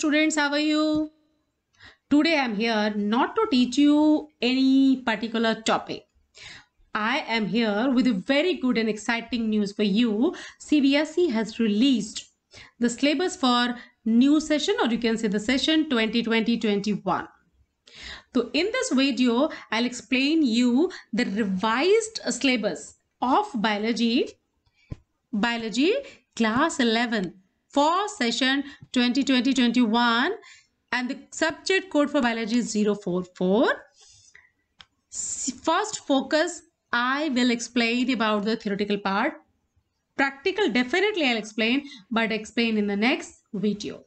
students how are you today i'm here not to teach you any particular topic i am here with a very good and exciting news for you cbse has released the syllabus for new session or you can say the session 2020-21 so in this video i'll explain you the revised syllabus of biology biology class 11 for session 2020-21 and the subject code for biology is 044. First focus, I will explain about the theoretical part. Practical definitely I'll explain but explain in the next video.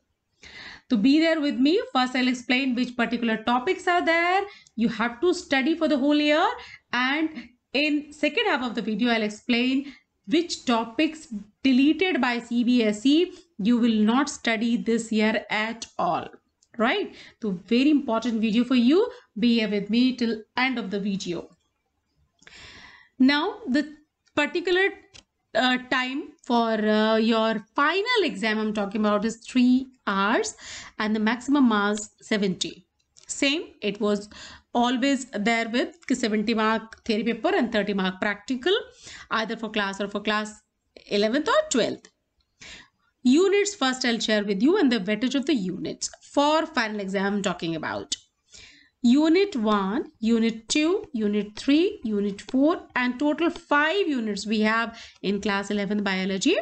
So be there with me. First I'll explain which particular topics are there. You have to study for the whole year and in second half of the video I'll explain which topics deleted by CBSE you will not study this year at all right so very important video for you be here with me till end of the video now the particular uh, time for uh, your final exam i'm talking about is three hours and the maximum marks 70 same it was always there with 70 mark theory paper and 30 mark practical either for class or for class 11th or 12th. Units first I'll share with you and the weightage of the units for final exam I'm talking about. Unit 1, Unit 2, Unit 3, Unit 4 and total 5 units we have in class 11 biology.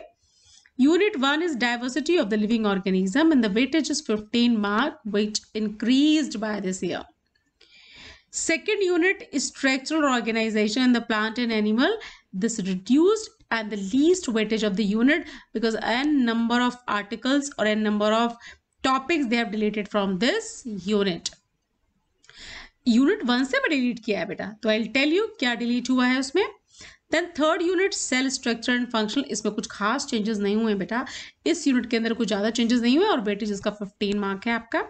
Unit 1 is diversity of the living organism and the weightage is 15 mark which increased by this year. Second unit is structural organization in the plant and animal. This reduced and the least weightage of the unit because n number of articles or n number of topics they have deleted from this unit unit one से मैं delete किया है बेटा तो I tell you क्या delete हुआ है उसमें then third unit cell structure and function इसमें कुछ खास चेंजेस नहीं हुए बेटा इस यूनिट के अंदर कुछ ज़्यादा चेंजेस नहीं हुए और वेटेज इसका 15 मार्क है आपका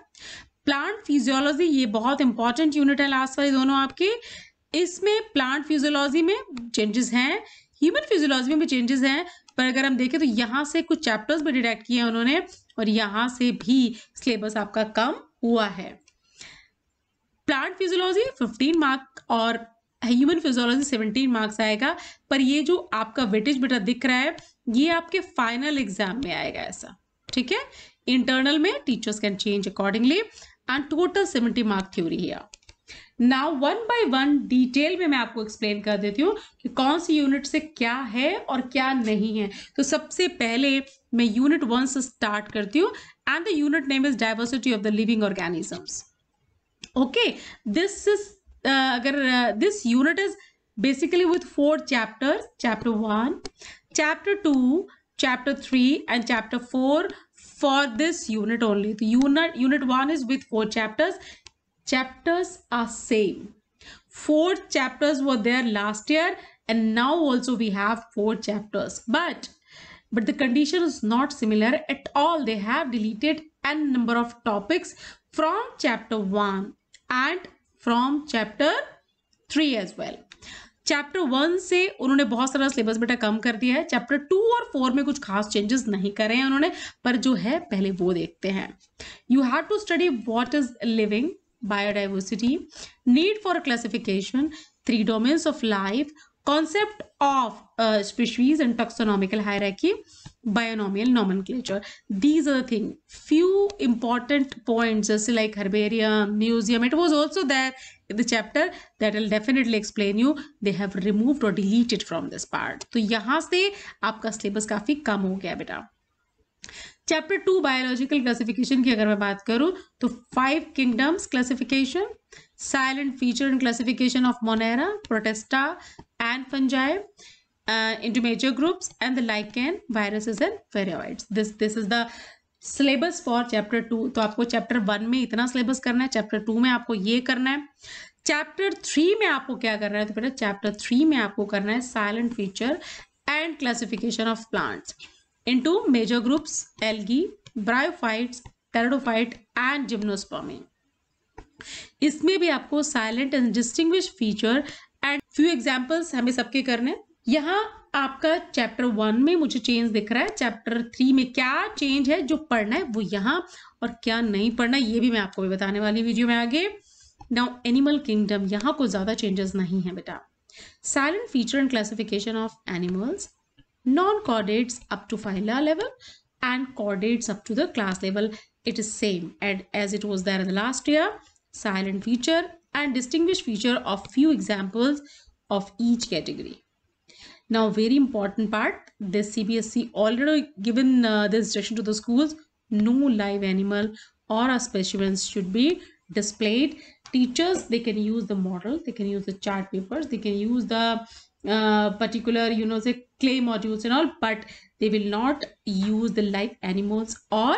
प्लांट फिजियोलॉजी ये बहुत इंपॉर्टेंट यूनिट है लास्ट वाली दोनों आपके इसमें प्लांट फिजियोलॉजी में चेंजेस हैं ह्यूमन फिजियोलॉजी में भी चेंजेस हैं पर अगर हम देखें तो यहाँ से कुछ चैप्टर्स भी डिटेक्ट किए हैं उन्होंने और यहाँ से भी सिलेबस आपका कम हुआ है प्लांट फिजियोलॉजी 15 मार्क और ह्यूमन फिजियोलॉजी 17 मार्क्स आएगा पर ये जो आपका वेटेज बेटा दिख रहा है ये आपके फाइनल एग्जाम में आएगा ऐसा ठीक है इंटरनल में teachers can change accordingly and total seventy mark theory है now one by one detail में मैं आपको एक्सप्लेन कर देती हूँ कि कौन सी यूनिट से क्या है और क्या नहीं है तो सबसे पहले मैं यूनिट वन से स्टार्ट करती हूँ and the unit name is diversity of the living organisms okay this is अगर this unit is basically with four chapter chapter one chapter two chapter three and chapter four for this unit only. The unit, unit 1 is with 4 chapters. Chapters are same. 4 chapters were there last year and now also we have 4 chapters. But, but the condition is not similar at all. They have deleted n number of topics from chapter 1 and from chapter 3 as well. Chapter one से उन्होंने बहुत सारा syllabus बेटा कम कर दिया है chapter two और four में कुछ खास चेंजेस नहीं करे हैं उन्होंने पर जो है पहले वो देखते हैं you have to study what is living biodiversity need for classification three domains of life concept of species and and taxonomical binomial nomenclature these a thing few important point जैसे like herbarium museum it was also there the chapter that will definitely explain you they have removed और deleted from this part तो यहाँ से आपका syllabus काफ़ी कम हो गया बेटा चैप्टर टू बायोलॉजिकल क्लासिफिकेशन की अगर मैं बात करूं तो five kingdoms classification salient feature and classification of monera protista and fungi uh, into major groups and the lichen viruses and viroids this this is the syllabus for chapter two तो आपको chapter one में इतना syllabus करना है chapter two में आपको ये करना है चैप्टर थ्री में आपको क्या करना है तो बेटा चैप्टर थ्री में आपको करना है salient feature and classification of plants into major groups algae bryophytes pteridophyte and gymnospermae इसमें भी आपको salient and distinguish feature and few examples हमें सबके करने यहाँ आपका चैप्टर वन में मुझे चेंज दिख रहा है चैप्टर थ्री में क्या चेंज है जो पढ़ना है वो यहां और क्या नहीं पढ़ना है ये भी मैं आपको भी बताने वाली वीडियो में आगे नाउ एनिमल किंगडम यहां को ज्यादा चेंजेस नहीं है बेटा salient feature and classification of animals non chordates up to phyla level and chordates up to the class level it is same and as it was there the last year salient feature and distinct feature of few examples of each category Now, very important part, The CBSC already given uh, this direction to the schools, no live animal or a specimens should be displayed. Teachers, they can use the model, they can use the chart papers, they can use the uh, particular, you know, say clay modules and all, but they will not use the live animals or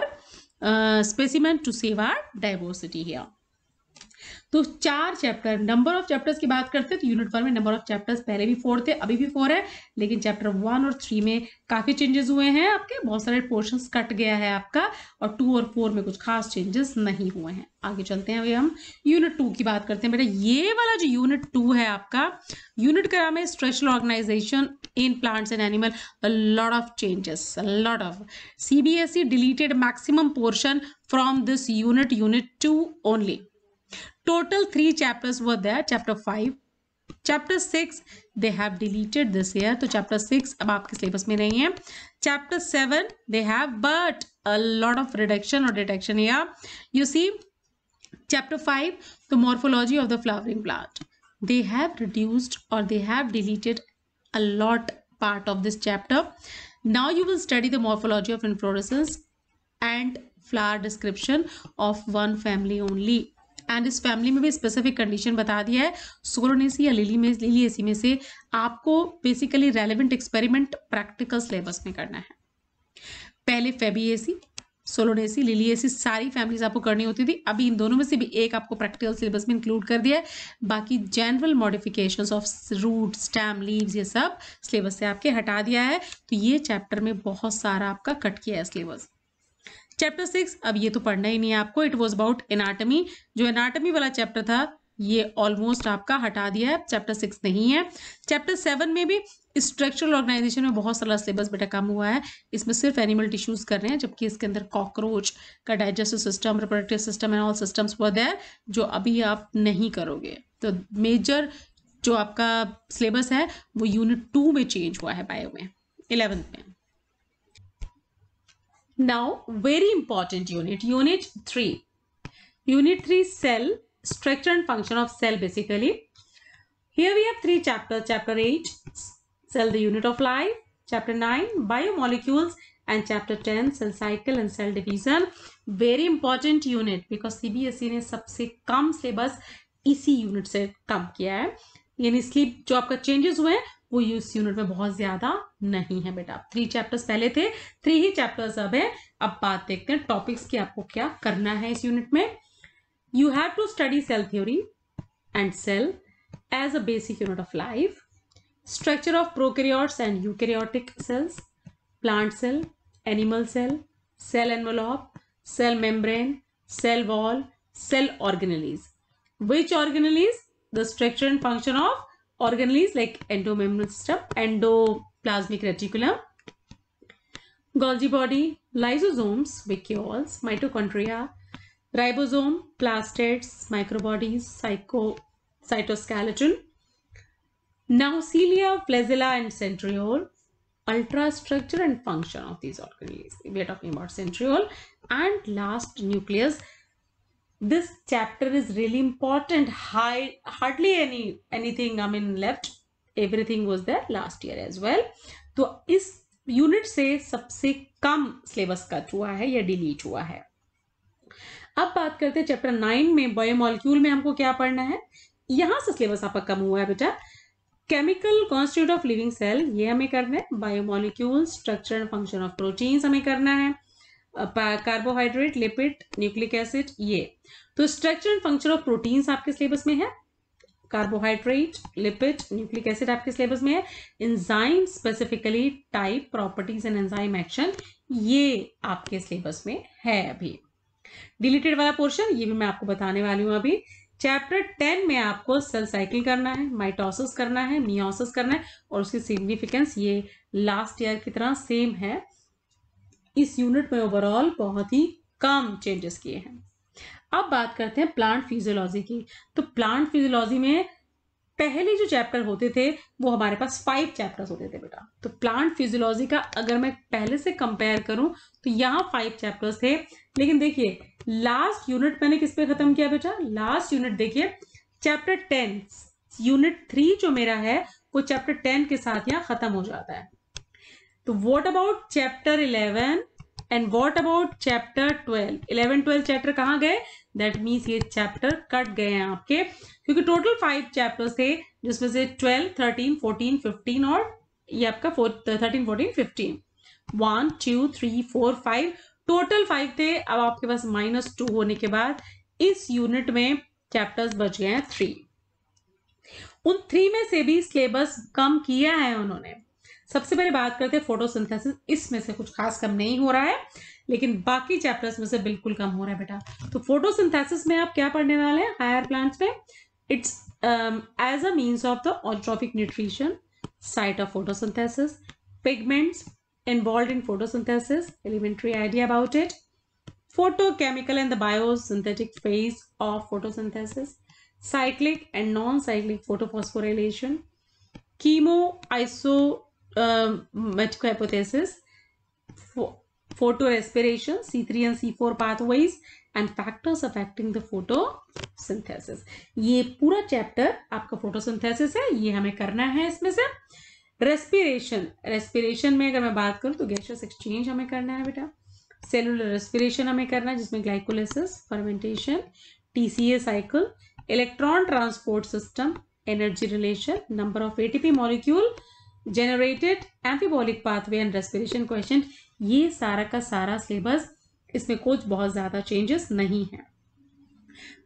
uh, specimen to save our diversity here. तो चार chapter number of chapters की बात करते हैं तो unit one में number of chapters पहले भी फोर थे अभी भी फोर है लेकिन चैप्टर वन और थ्री में काफ़ी चेंजेस हुए हैं आपके बहुत सारे पोर्शन कट गया है आपका और टू और फोर में कुछ खास चेंजेस नहीं हुए हैं आगे चलते हैं अभी हम यूनिट टू की बात करते हैं बेटा ये वाला जो यूनिट टू है आपका यूनिट का नाम है structural organisation in plants and animal a lot of changes a lot of cbse deleted maximum portion from this unit unit 2 only Total three chapters were there, chapter 5. Chapter 6, they have deleted this year. So chapter 6 अब आपके syllabus में नहीं Chapter 7, they have but a lot of reduction or detection here. You see, chapter 5, the morphology of the flowering plant. They have reduced or they have deleted a lot part of this chapter. Now you will study the morphology of inflorescence and flower description of one family only and इस family में भी specific condition बता दिया है सोलोनेसी या lily में AC में से आपको basically relevant experiment practical syllabus में करना है पहले एसी सोलोनेसी लिली एसी सारी फैमिलीज आपको करनी होती थी अभी इन दोनों में से भी एक आपको प्रैक्टिकल सिलेबस में इंक्लूड कर दिया है बाकी general modification of root stem leaves ये सब सिलेबस से आपके हटा दिया है तो ये चैप्टर में बहुत सारा आपका कट किया है सिलेबस चैप्टर सिक्स अब ये तो पढ़ना ही नहीं है आपको इट वॉज अबाउट एनाटमी जो एनाटमी वाला चैप्टर था ये ऑलमोस्ट आपका हटा दिया है चैप्टर सिक्स नहीं है चैप्टर सेवन में भी स्ट्रक्चरल ऑर्गेनाइजेशन में बहुत सारा सिलेबस बेटा कम हुआ है इसमें सिर्फ एनिमल टिश्यूज कर रहे हैं जबकि इसके अंदर कॉकरोच का digestive system reproductive system and all systems were there जो अभी आप नहीं करोगे तो मेजर जो आपका सिलेबस है वो यूनिट टू में चेंज हुआ है बायो में इलेवेंथ में Now, very important unit, unit 3. Unit 3 cell, structure and function of cell basically. Here we have three chapter chapter 8, cell the unit of life, chapter 9, biomolecules and chapter 10, cell cycle and cell division. Very important unit because CBSE ne sabse kam syllabus इसी unit से कम किया है यानी इसलिए जो आपका changes हुए हैं वो इस यूनिट में बहुत ज्यादा नहीं है बेटा थ्री चैप्टर्स पहले थे थ्री ही चैप्टर्स अब है अब बात देखते हैं टॉपिक्स की आपको क्या करना है इस यूनिट में you have to study cell theory and cell as a basic unit of life structure of prokaryotes and eukaryotic cells plant cell animal cell cell envelope cell membrane cell wall cell organelles which organelles the structure and function of organelles like endomembrane system, endoplasmic reticulum, Golgi body, lysosomes, vacuoles, mitochondria, ribosome, plastids, microbodies, psycho, cytoskeleton, cilia, flagella and centriole, Ultrastructure and function of these organelles. We are talking about centriole and last nucleus this chapter is really important High, hardly any anything i mean left everything was there last year as well तो इस unit से सबसे कम syllabus cut हुआ है या delete हुआ है अब बात करते हैं चैप्टर नाइन में बायोमोलिक्यूल में हमको क्या पढ़ना है यहां से सिलेबस आपका कम हुआ है बेटा chemical constitute of living cell ये हमें करना है biomolecule structure and function of proteins हमें करना है कार्बोहाइड्रेट लिपिड न्यूक्लिक एसिड ये तो structure and function of proteins आपके सिलेबस में है कार्बोहाइड्रेट लिपिड न्यूक्लिक एसिड आपके सिलेबस में है enzyme specifically type properties and enzyme action ये आपके सिलेबस में है अभी डिलीटेड वाला पोर्शन ये भी मैं आपको बताने वाली हूँ अभी चैप्टर टेन में आपको सेल साइकिल करना है माइटोसिस करना है मियोसिस करना है और उसकी सिग्निफिकेंस ये लास्ट ईयर की तरह सेम है इस यूनिट में ओवरऑल बहुत ही कम चेंजेस किए हैं अब बात करते हैं प्लांट फिजियोलॉजी की तो प्लांट फिजियोलॉजी में पहले जो चैप्टर होते थे वो हमारे पास फाइव चैप्टर्स होते थे बेटा तो प्लांट फिजियोलॉजी का अगर मैं पहले से कंपेयर करूं तो यहाँ फाइव चैप्टर्स थे लेकिन देखिए लास्ट यूनिट मैंने किस पे खत्म किया बेटा लास्ट यूनिट देखिए चैप्टर टेन यूनिट थ्री जो मेरा है वो चैप्टर टेन के साथ यहाँ खत्म हो जाता है तो what about chapter eleven and what about chapter twelve eleven twelve chapter कहाँ गए दैट मीन्स ये चैप्टर कट गए हैं आपके क्योंकि टोटल फाइव चैप्टर्स थे जिसमें से ट्वेल्व थर्टीन फोर्टीन फिफ्टीन और ये आपका thirteen fourteen fifteen one two three four five total five थे अब आपके पास माइनस टू होने के बाद इस यूनिट में चैप्टर्स बच गए हैं थ्री उन थ्री में से भी सिलेबस कम किया है उन्होंने सबसे पहले बात करते हैं सिंथेसिस इसमें से कुछ खास कम नहीं हो रहा है लेकिन बाकी चैप्टर्स में से बिल्कुल कम हो रहा है बेटा तो फोटोसिंथेसिस में आप क्या पढ़ने वाले हैं हायर प्लांट्स में it's as a means of the autotrophic nutrition site of photosynthesis pigments involve in photosynthesis elementary idea about it photochemical and the biosynthetic phase of photosynthesis cyclic and non cyclic photophosphorylation कीमो आइसो uh, um, medical hypothesis, pho photorespiration, C3 and C4 pathways and factors affecting the photosynthesis ये पूरा chapter आपका photosynthesis है ये हमें करना है इसमें से रेस्पिरेशन रेस्पिरेशन में अगर मैं बात करूँ तो गैशियस एक्सचेंज हमें करना है बेटा सेलुलर रेस्पिरेशन हमें करना है जिसमें glycolysis fermentation TCA cycle electron transport system energy relation number of ATP molecule generated amphibolic pathway and respiration quotient ये सारा का सारा सिलेबस इसमें कुछ बहुत ज़्यादा चेंजेस नहीं है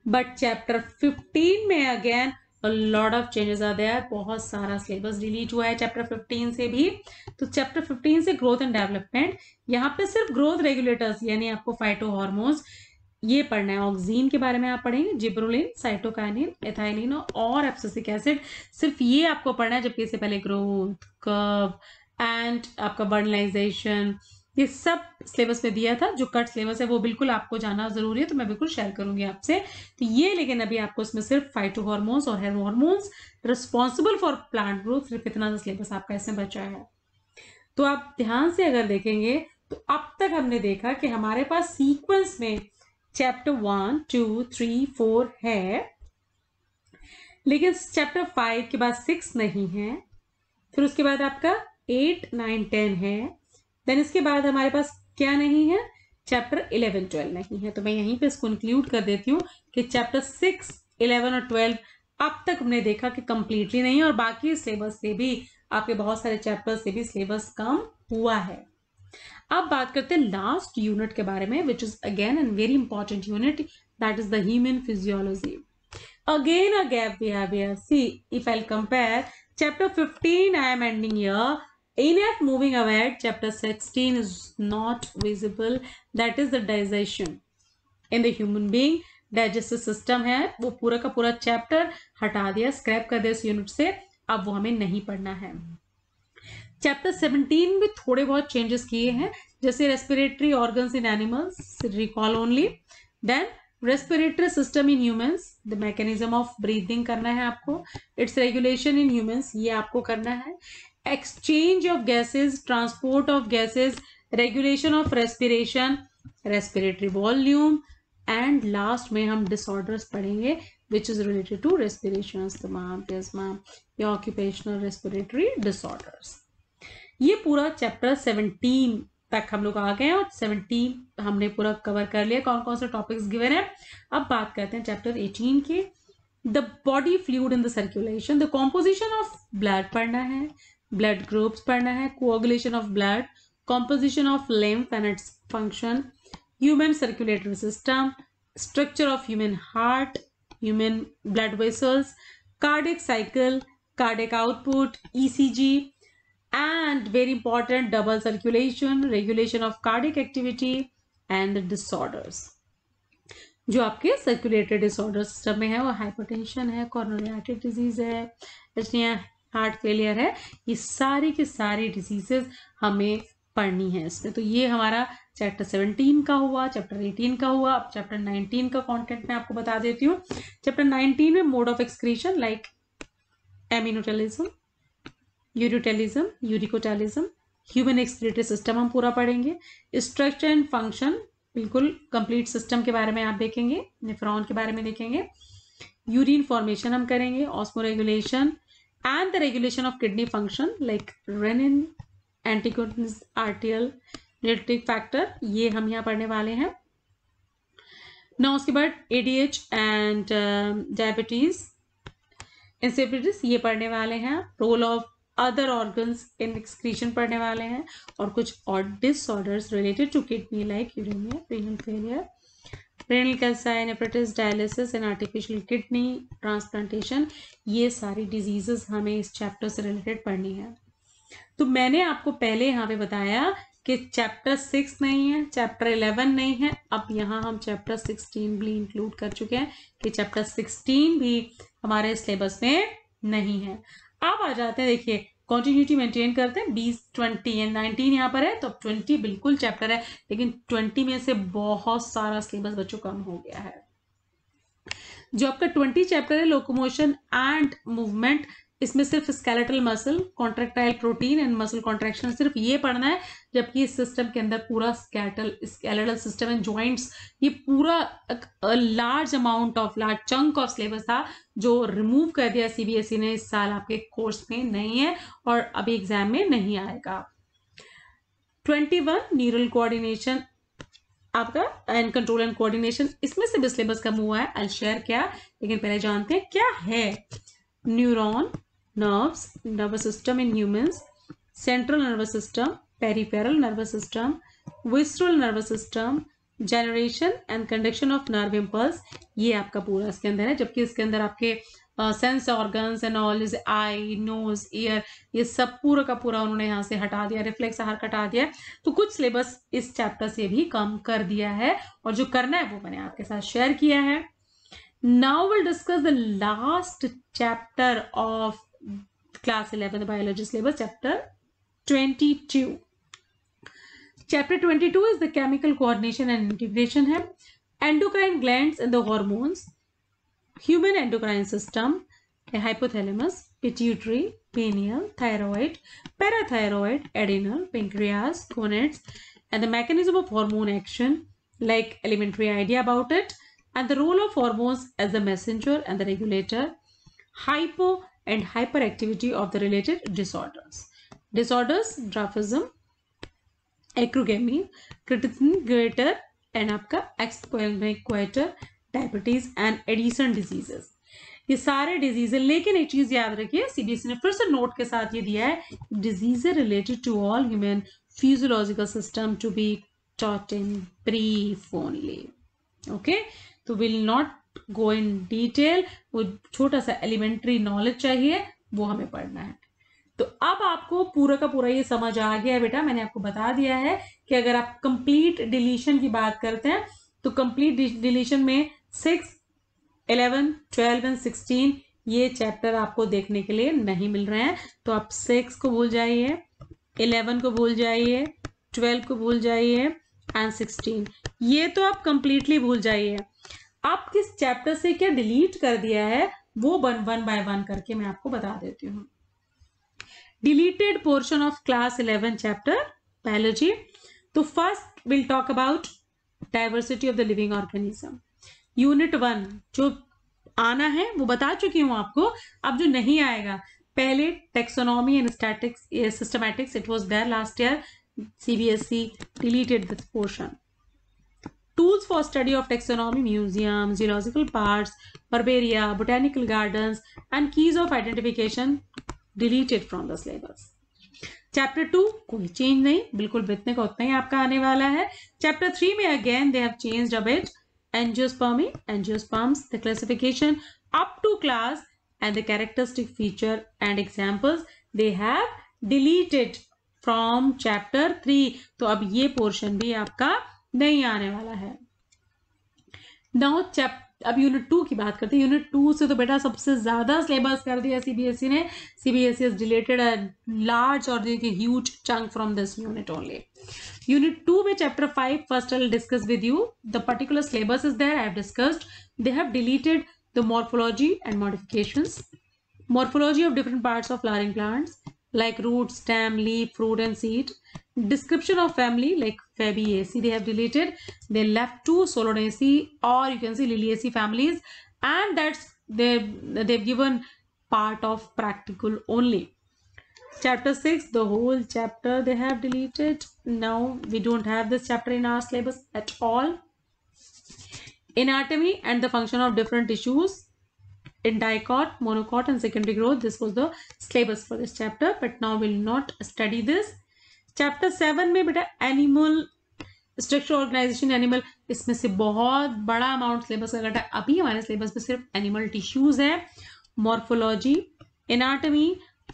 बट चैप्टर 15 में again lot of changes are गया बहुत सारा सिलेबस डिलीट हुआ है चैप्टर 15 से भी तो चैप्टर 15 से ग्रोथ एंड डेवलपमेंट यहाँ पे सिर्फ ग्रोथ रेगुलेटर्स यानी आपको फाइटो हॉर्मोन्स ये पढ़ना है ऑक्सीन के बारे में आप पढ़ेंगे जिब्रोलिन साइटोकाइनिन एथाइलिन और एप्सोसिक एसिड सिर्फ ये आपको पढ़ना है जबकि इससे पहले ग्रोथ कर्व एंड आपका वर्नलाइजेशन ये सब सिलेबस में दिया था जो कट सिलेबस है वो बिल्कुल आपको जाना जरूरी है तो मैं बिल्कुल शेयर करूंगी आपसे तो ये लेकिन अभी आपको इसमें सिर्फ फाइटो हॉर्मोन्स और hormones responsible for plant growth सिर्फ इतना सा सिलेबस आपका इसमें बचा है तो आप ध्यान से अगर देखेंगे तो अब तक हमने देखा कि हमारे पास सीक्वेंस में chapter one two three four है लेकिन चैप्टर फाइव के बाद सिक्स नहीं है फिर उसके बाद आपका एट नाइन टेन है देन इसके बाद हमारे पास क्या नहीं है चैप्टर इलेवन ट्वेल्व नहीं है तो मैं यहीं पे इसको इंक्लूड कर देती हूँ कि चैप्टर सिक्स इलेवन और ट्वेल्व अब तक हमने देखा कि कंप्लीटली नहीं और बाकी सिलेबस से भी आपके बहुत सारे चैप्टर से भी सिलेबस कम हुआ है अब बात करते हैं लास्ट यूनिट के बारे में which is again an very important unit that is the human physiology again a gap see if I compare chapter fifteen I am ending ear in F moving aware chapter sixteen is not visible that is the digestion in the human being digestive system है वो पूरा का पूरा chapter हटा दिया scrap कर दिया इस यूनिट से अब वो हमें नहीं पढ़ना है चैप्टर 17 में थोड़े बहुत चेंजेस किए हैं जैसे respiratory organs in animals recall only then respiratory system in humans the mechanism of breathing करना है आपको इट्स रेगुलेशन इन ह्यूमंस ये आपको करना है exchange of gases transport of gases regulation of respiration respiratory volume and last में हम disorders पढ़ेंगे which is related to respiration तमाम ऑक्यूपेशनल रेस्पिरेटरी डिसऑर्डर्स ये पूरा चैप्टर सेवनटीन तक हम लोग आ गए और सेवनटीन हमने पूरा कवर कर लिया कौन कौन से टॉपिक्स गिवन है अब बात करते हैं चैप्टर एटीन के the body fluid in the circulation the composition of blood पढ़ना है ब्लड ग्रुप्स पढ़ना है coagulation of blood composition of lymph and its function human circulatory system structure of human heart human blood vessels cardiac cycle cardiac output e and very important double circulation regulation of cardiac activity and the disorders जो आपके circulatory disorder system में है वो hypertension है कॉर्नोलाइटिस disease है एचनिया heart failure है ये सारी के सारी डिजीजेस हमें पढ़नी है इसमें तो ये हमारा चैप्टर 17 का हुआ चैप्टर 18 का हुआ अब चैप्टर 19 का कंटेंट मैं आपको बता देती हूँ चैप्टर 19 में mode of excretion like ammonotelism ureotelism uricotelism human excretory system हम पूरा पढ़ेंगे स्ट्रक्चर एंड फंक्शन बिल्कुल कंप्लीट सिस्टम के बारे में आप देखेंगे निफ्रॉन के बारे में देखेंगे यूरिन फॉर्मेशन हम करेंगे osmoregulation and the regulation of kidney function like renin एंटीकोटिस आर्टियल न्यूट्रिक फैक्टर ये हम यहाँ पढ़ने वाले हैं ना उसके बाद एडीएच एंड डायबिटीज इंसेपिटिस ये पढ़ने वाले हैं role of other organs in excretion पड़ने वाले हैं और कुछ और disorders related to kidney like uraemia renal failure renal calculi nephritis dialysis and artificial kidney transplantation ये सारी डिजीजेस हमें इस चैप्टर से रिलेटेड पढ़नी है तो मैंने आपको पहले यहाँ पे बताया कि चैप्टर सिक्स नहीं है चैप्टर इलेवन नहीं है अब यहाँ हम चैप्टर सिक्सटीन भी इंक्लूड कर चुके हैं कि चैप्टर सिक्सटीन भी हमारे सिलेबस में नहीं है अब आ जाते हैं देखिए कॉन्टिन्यूटी मेंटेन करते हैं बीस ट्वेंटी एंड नाइनटीन यहाँ पर है तो ट्वेंटी बिल्कुल चैप्टर है लेकिन ट्वेंटी में से बहुत सारा सिलेबस बच्चों कम हो गया है जो आपका ट्वेंटी चैप्टर है लोकोमोशन एंड मूवमेंट इसमें सिर्फ skeletal muscle contractile protein and muscle contraction सिर्फ ये पढ़ना है जबकि इस सिस्टम के अंदर पूरा skeletal skeletal system and joints ये पूरा large amount of large chunk of syllabus था जो रिमूव कर दिया सीबीएसई e ने इस साल आपके कोर्स में नहीं है और अभी एग्जाम में नहीं आएगा ट्वेंटी वन न्यूरल कोऑर्डिनेशन आपका एंड कंट्रोल एंड कोऑर्डिनेशन इसमें से भी सिलेबस कम हुआ है अल शेयर क्या लेकिन पहले जानते हैं क्या है neuron nerves, nervous system in humans, central nervous system, peripheral nervous system, visceral nervous system, generation and conduction of nerve impulse ये आपका पूरा इसके अंदर है जबकि इसके अंदर आपके sense organs and all is eye nose ear ये सब पूरा का पूरा उन्होंने यहाँ से हटा दिया रिफ्लेक्स आहार हटा दिया तो कुछ सिलेबस इस चैप्टर से भी कम कर दिया है और जो करना है वो मैंने आपके साथ शेयर किया है now will discuss the last chapter of class 11 the biology syllabus chapter 22 chapter 22 is the chemical coordination and integration hai endocrine glands and the hormones human endocrine system hypothalamus pituitary pineal thyroid parathyroid adrenal pancreas gonads and the mechanism of hormone action like elementary idea about it and the role of hormones as the messenger and the regulator hypo and hyperactivity of the related disorders. Disorders, dwarfism, acrogamy, creatinine greater and aapka exophthalmic goitre diabetes and Addison diseases ये सारे disease है लेकिन एक चीज याद रखिए CBSE ने फिर से नोट के साथ ये दिया है disease related to all human physiological system to be taught in brief only okay तो will not go in detail वो छोटा सा एलिमेंट्री नॉलेज चाहिए वो हमें पढ़ना है तो अब आपको पूरा का पूरा ये समझ आ गया है बेटा मैंने आपको बता दिया है कि अगर आप कंप्लीट डिलीशन की बात करते हैं तो कंप्लीट डिलीशन में six eleven twelve and sixteen ये चैप्टर आपको देखने के लिए नहीं मिल रहे हैं तो आप सिक्स को भूल जाइए इलेवन को भूल जाइए ट्वेल्व को भूल जाइए एंड सिक्सटीन ये तो आप कंप्लीटली भूल जाइए आप किस चैप्टर से क्या डिलीट कर दिया है वो वन वन बाय वन करके मैं आपको बता देती हूँ deleted portion of class eleven chapter biology तो first will talk about diversity of the living organism unit one जो आना है वो बता चुकी हूँ आपको अब जो नहीं आएगा पहले taxonomy and statics systematics it was there last year C B S E deleted this portion tools for study of taxonomy museum geological parks herbaria botanical gardens and keys of identification deleted from the syllabus chapter two कोई change नहीं बिल्कुल बितने का उतना ही आपका आने वाला है chapter three में again they have changed about angiospermae angiosperms the classification up to class and the characteristic feature and examples they have deleted from chapter three तो अब ये पोर्शन भी आपका नहीं आने वाला है नौ चैप अब यूनिट टू की बात करते हैं यूनिट टू से तो बेटा सबसे ज़्यादा सिलेबस कर दिया सीबीएसई e ने सीबीएसई इज डिलेटेड लार्ज और huge chunk from this unit only unit two में chapter five first I discuss with you the particular syllabus is there I have discussed they have deleted the morphology and modification morphology of different part of flowering plants like root stem leaf fruit and seed description of family like Fabiaceae they have deleted. they left two Solanaceae or you can see Liliaceae families and that's they they've given part of practical only chapter 6 the whole chapter they have deleted now we don't have this chapter in our syllabus at all anatomy and the function of different tissues in dicot monocot and secondary growth this was the syllabus for this chapter but now we'll not study this chapter seven में बेटा animal structure organisation animal इसमें से बहुत बड़ा amount syllabus का घटा अभी हमारे सिलेबस में सिर्फ एनिमल टिश्यूज है morphology anatomy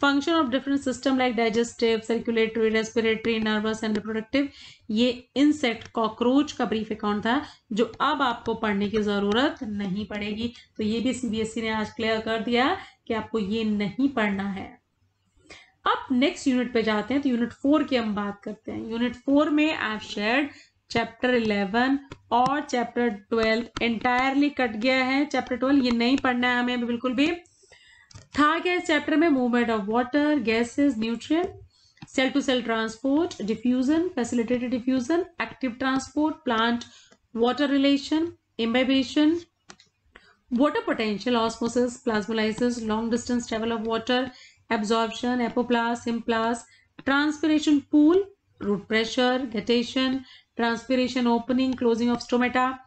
function of different system like digestive circulatory respiratory nervous and reproductive ये इंसेक्ट कॉकरोच का ब्रीफ अकाउंट था जो अब आपको पढ़ने की ज़रूरत नहीं पड़ेगी तो ये भी सीबीएसई e ने आज क्लियर कर दिया कि आपको ये नहीं पढ़ना है अब नेक्स्ट यूनिट पे जाते हैं तो यूनिट फोर की हम बात करते हैं यूनिट फोर में I have shared chapter eleven और चैप्टर ट्वेल्व एंटायरली कट गया है चैप्टर ट्वेल्व ये नहीं पढ़ना है हमें बिल्कुल भी था क्या इस चैप्टर में movement of water gases nutrient cell to cell transport diffusion facilitated diffusion active transport plant water relation imbibition water potential osmosis plasmolysis long distance travel of water absorption, apoplas, implas, transpiration pool, root pressure, guttation, transpiration opening, closing of stomata,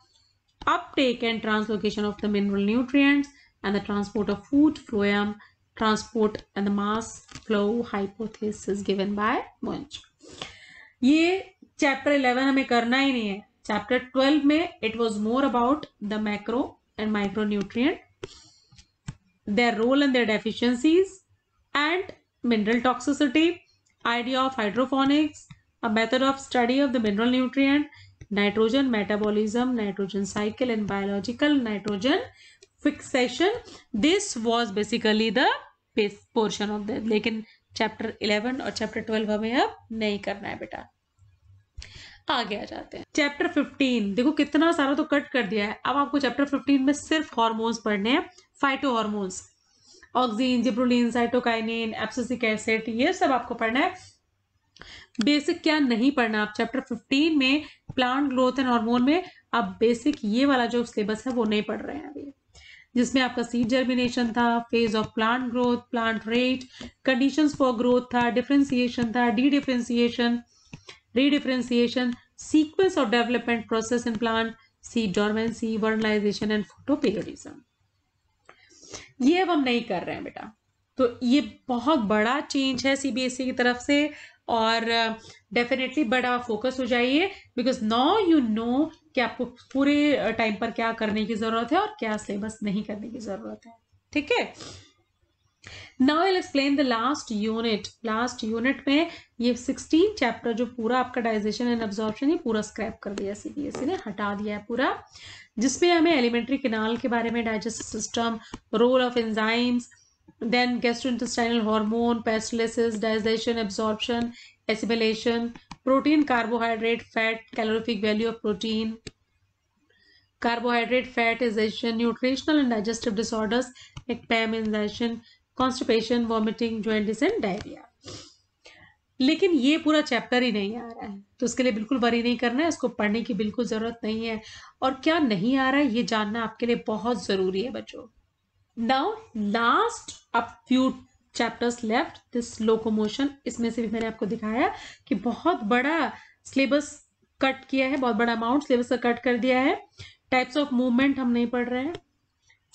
uptake and translocation of the mineral nutrients and the transport of food, phloem, transport and the mass flow hypothesis given by Munch. ये chapter 11 हमें करना ही नहीं है chapter 12 में it was more about the macro and micro nutrient their role and their deficiencies and mineral toxicity idea of hydroponics a method of study of the mineral nutrient nitrogen metabolism nitrogen cycle and biological nitrogen fixation this was basically the portion of the लेकिन chapter 11 और chapter twelve हमें अब नहीं करना है बेटा आगे आ जाते हैं चैप्टर फिफ्टीन देखो कितना सारा तो कट कर दिया है अब आपको चैप्टर फिफ्टीन में सिर्फ हॉर्मोन्स पढ़ने हैं phytohormones auxin gibberellin cytokinin abscisic acid ये सब आपको पढ़ना है बेसिक क्या नहीं पढ़ना आप चैप्टर 15 में प्लांट ग्रोथ एंड हार्मोन में आप बेसिक ये वाला जो सिलेबस है वो नहीं पढ़ रहे हैं अभी जिसमें आपका सीड जर्मिनेशन था phase of plant growth plant rate conditions for growth था डिफ्रेंसिएशन था dedifferentiation redifferentiation sequence of development process in plant seed dormancy vernalization and photoperiodism ये अब हम नहीं कर रहे हैं बेटा तो ये बहुत बड़ा चेंज है सीबीएसई e की तरफ से और डेफिनेटली uh, बड़ा फोकस हो जाइए बिकॉज नाउ यू नो कि आपको पूरे टाइम uh, पर क्या करने की ज़रूरत है और क्या सिलेबस नहीं करने की ज़रूरत है ठीक है now will explain the last unit last unit में ये सिक्सटीन चैप्टर जो पूरा आपका डाइजेशन एंड एब्जॉर्प्शन ये पूरा स्क्रैप कर दिया सी बी एस ई ने हटा दिया है पूरा जिसमें हमें एलिमेंट्री किनाल के बारे में digestive system role of enzymes then intestinal hormone peristalsis digestion absorption assimilation protein carbohydrate fat calorific value of protein carbohydrate fat is digestion nutritional and digestive disorders like constipation vomiting jaundice and diarrhoea लेकिन ये पूरा chapter ही नहीं आ रहा है तो उसके लिए बिल्कुल वरी नहीं करना है उसको पढ़ने की बिल्कुल ज़रूरत नहीं है और क्या नहीं आ रहा है ये जानना आपके लिए बहुत ज़रूरी है बच्चों now last up few chapters left this locomotion इसमें से भी मैंने आपको दिखाया कि बहुत बड़ा सिलेबस कट किया है बहुत बड़ा अमाउंट सिलेबस का कट कर दिया है टाइप्स ऑफ मूवमेंट हम नहीं पढ़ रहे हैं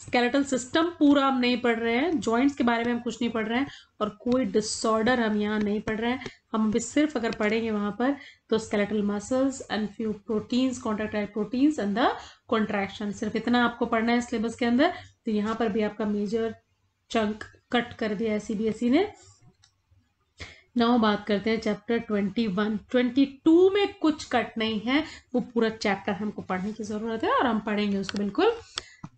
स्केलेटल सिस्टम पूरा हम नहीं पढ़ रहे हैं जॉइंट्स के बारे में हम कुछ नहीं पढ़ रहे हैं और कोई डिसऑर्डर हम यहाँ नहीं पढ़ रहे हैं हम अभी सिर्फ अगर पढ़ेंगे वहाँ पर तो skeletal muscles and few proteins contractile proteins and the contraction सिर्फ इतना आपको पढ़ना है सिलेबस के अंदर तो यहाँ पर भी आपका मेजर चंक कट कर दिया है सी e ने नौ बात करते हैं chapter twenty one twenty two में कुछ कट नहीं है वो पूरा चैप्टर हमको पढ़ने की ज़रूरत है और हम पढ़ेंगे उसको बिल्कुल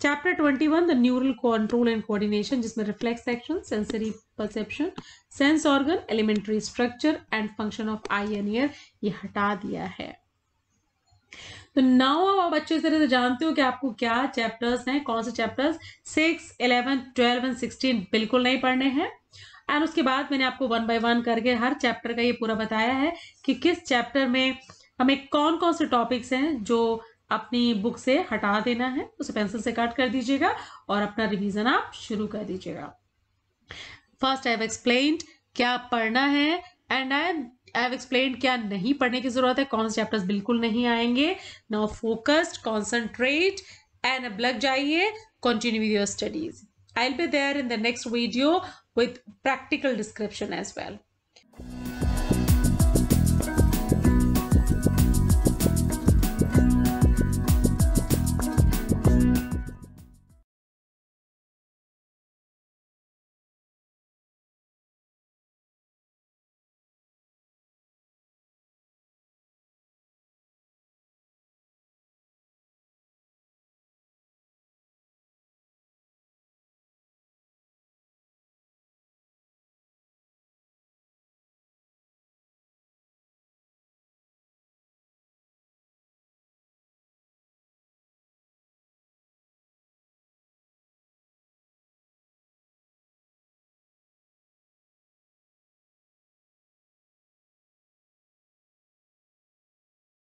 chapter twenty one the neural control and coordination जिसमें reflex action sensory perception sense organ elementary structure and function of eye and ear ये हटा दिया है तो नाउ अब आप अच्छे तरह से जानते हो कि आपको क्या चैप्टर्स हैं कौन से chapters six eleven twelve and sixteen बिल्कुल नहीं पढ़ने हैं एंड उसके बाद मैंने आपको वन बाय वन करके हर चैप्टर का ये पूरा बताया है कि किस चैप्टर में हमें कौन कौन से टॉपिक्स हैं जो अपनी बुक से हटा देना है उसे पेंसिल से कट कर दीजिएगा और अपना रिवीजन आप शुरू कर दीजिएगा फर्स्ट आई हैव एक्सप्लेन क्या पढ़ना है and I I have explain क्या नहीं पढ़ने की जरूरत है कौन से चैप्टर्स बिल्कुल नहीं आएंगे नाउ फोकस्ड कॉन्सेंट्रेट एंड अब लग जाइए continue with your studies I will be there in the next video with practical description as well